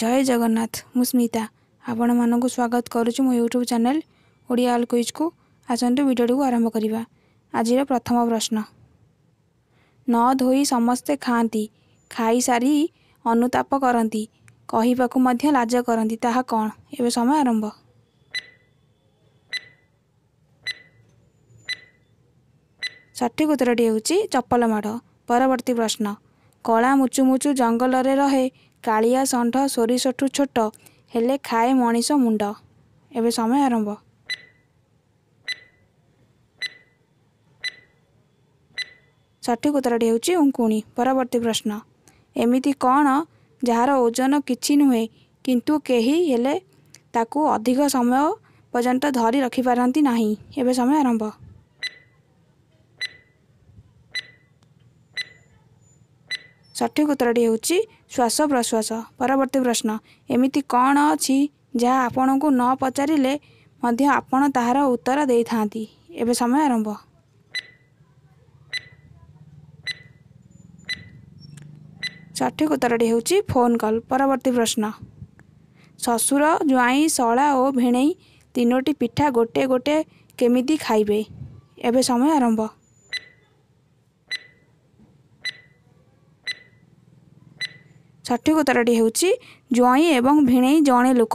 ଜୟ ଜଗନ୍ନାଥ ମୁଁ ସ୍ମିତା ଆପଣମାନଙ୍କୁ ସ୍ୱାଗତ କରୁଛି ମୋ ୟୁଟ୍ୟୁବ୍ ଚ୍ୟାନେଲ୍ ଓଡ଼ିଆ ଅଲ୍ କୁଇଜ୍କୁ ଆସନ୍ତୁ ଭିଡ଼ିଓଟିକୁ ଆରମ୍ଭ କରିବା ଆଜିର ପ୍ରଥମ ପ୍ରଶ୍ନ ନ ଧୋଇ ସମସ୍ତେ ଖାଆନ୍ତି ଖାଇସାରି ଅନୁତାପ କରନ୍ତି କହିବାକୁ ମଧ୍ୟ ଲାଜ କରନ୍ତି ତାହା କ'ଣ ଏବେ ସମୟ ଆରମ୍ଭ ସଠିକ ଉତ୍ତରଟି ହେଉଛି ଚପଲ ମାଡ଼ ପରବର୍ତ୍ତୀ ପ୍ରଶ୍ନ କଳା ମୁଚୁମୁଚୁ ଜଙ୍ଗଲରେ ରହେ କାଳିଆ ଷଣ୍ଢ ସୋରିଷଠୁ ଛୋଟ ହେଲେ ଖାଏ ମଣିଷ ମୁଣ୍ଡ ଏବେ ସମୟ ଆରମ୍ଭ ସଠିକ ଉତ୍ତରଟି ହେଉଛି ଉଙ୍କୁଣି ପରବର୍ତ୍ତୀ ପ୍ରଶ୍ନ ଏମିତି କ'ଣ ଯାହାର ଓଜନ କିଛି ନୁହେଁ କିନ୍ତୁ କେହି ହେଲେ ତାକୁ ଅଧିକ ସମୟ ପର୍ଯ୍ୟନ୍ତ ଧରି ରଖିପାରନ୍ତି ନାହିଁ ଏବେ ସମୟ ଆରମ୍ଭ ସଠିକ୍ ଉତ୍ତରଟି ହେଉଛି ଶ୍ୱାସ ପ୍ରଶ୍ୱାସ ପରବର୍ତ୍ତୀ ପ୍ରଶ୍ନ ଏମିତି କ'ଣ ଅଛି ଯାହା ଆପଣଙ୍କୁ ନ ପଚାରିଲେ ମଧ୍ୟ ଆପଣ ତାହାର ଉତ୍ତର ଦେଇଥାନ୍ତି ଏବେ ସମୟ ଆରମ୍ଭ ସଠିକ୍ ଉତ୍ତରଟି ହେଉଛି ଫୋନ୍ କଲ୍ ପରବର୍ତ୍ତୀ ପ୍ରଶ୍ନ ଶ୍ୱଶୁର ଜ୍ୱାଇଁ ଶଳା ଓ ଭିଣେଇ ତିନୋଟି ପିଠା ଗୋଟେ ଗୋଟେ କେମିତି ଖାଇବେ ଏବେ ସମୟ ଆରମ୍ଭ ସଠିକ ଉତ୍ତରଟି ହେଉଛି ଜ୍ୱଇଁ ଏବଂ ଭିଣେଇ ଜଣେ ଲୋକ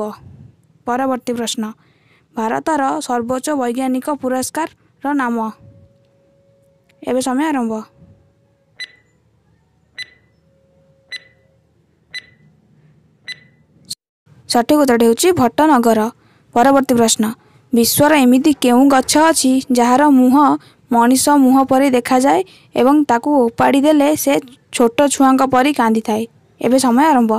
ପରବର୍ତ୍ତୀ ପ୍ରଶ୍ନ ଭାରତର ସର୍ବୋଚ୍ଚ ବୈଜ୍ଞାନିକ ପୁରସ୍କାରର ନାମ ଏବେ ସମୟ ଆରମ୍ଭ ସଠିକ ଉତ୍ତରଟି ହେଉଛି ଭଟ୍ଟନଗର ପରବର୍ତ୍ତୀ ପ୍ରଶ୍ନ ବିଶ୍ୱର ଏମିତି କେଉଁ ଗଛ ଅଛି ଯାହାର ମୁହଁ ମଣିଷ ମୁହଁ ପରି ଦେଖାଯାଏ ଏବଂ ତାକୁ ଓପାଡ଼ି ଦେଲେ ସେ ଛୋଟ ଛୁଆଙ୍କ ପରି କାନ୍ଦିଥାଏ ଏବେ ସମୟ ଆରମ୍ଭ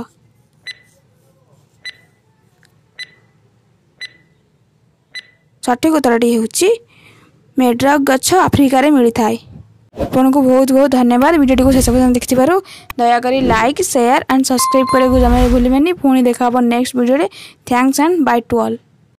ସଠିକ୍ ଉତ୍ତରଟି ହେଉଛି ମେଡ୍ରକ୍ ଗଛ ଆଫ୍ରିକାରେ ମିଳିଥାଏ ଆପଣଙ୍କୁ ବହୁତ ବହୁତ ଧନ୍ୟବାଦ ଭିଡ଼ିଓଟିକୁ ଶେଷ ପର୍ଯ୍ୟନ୍ତ ଦେଖିଥିବାରୁ ଦୟାକରି ଲାଇକ୍ ସେୟାର ଆଣ୍ଡ ସବସ୍କ୍ରାଇବ୍ କରିବାକୁ ଜମା ଭୁଲିବେନି ପୁଣି ଦେଖା ହେବ ନେକ୍ସଟ ଭିଡ଼ିଓରେ thanks and bye to all